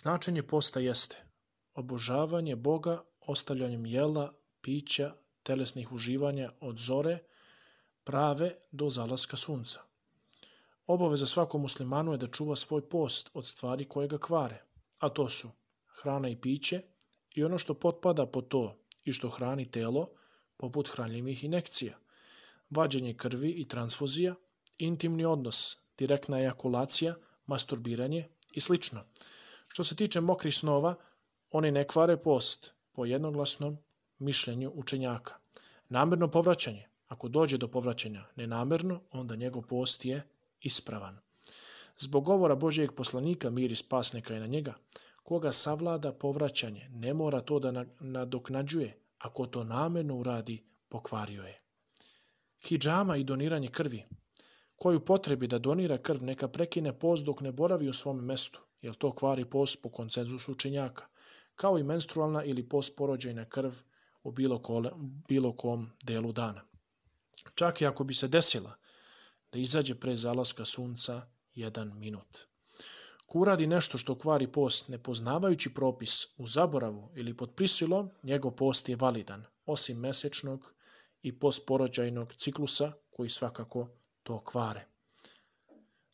Značenje posta jeste obožavanje Boga ostavljanjem jela, pića, telesnih uživanja od zore, prave do zalaska sunca. Obaveza svakom muslimanu je da čuva svoj post od stvari koje ga kvare, a to su hrana i piće i ono što potpada po to i što hrani telo, poput hranljivih inekcija, vađenje krvi i transfuzija, intimni odnos, direktna ejakulacija, masturbiranje i slično. Što se tiče mokrih snova, oni ne kvare post po jednoglasnom mišljenju učenjaka. Namerno povraćanje. Ako dođe do povraćanja nenamjerno, onda njegov post je ispravan. Zbog govora Božijeg poslanika mir i spas neka je na njega, koga savlada povraćanje, ne mora to da nadoknađuje, ako to namjerno uradi, pokvario je. Hidžama i doniranje krvi koji u potrebi da donira krv neka prekine post dok ne boravi u svom mestu, jer to kvari post po koncenzusu učenjaka, kao i menstrualna ili postporođajna krv u bilo, bilo kom delu dana. Čak i ako bi se desila da izađe pre zalaska sunca jedan minut. Ko uradi nešto što kvari post nepoznavajući propis u zaboravu ili pod prisilom, njegov post je validan, osim mesečnog i postporođajnog ciklusa koji svakako to kvare.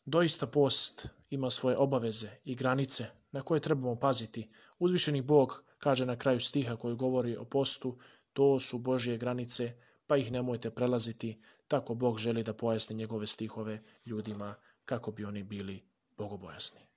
Doista post ima svoje obaveze i granice na koje trebamo paziti. Uzvišeni Bog kaže na kraju stiha koji govori o postu, to su Božje granice, pa ih nemojte prelaziti, tako Bog želi da pojasni njegove stihove ljudima kako bi oni bili bogobojasni.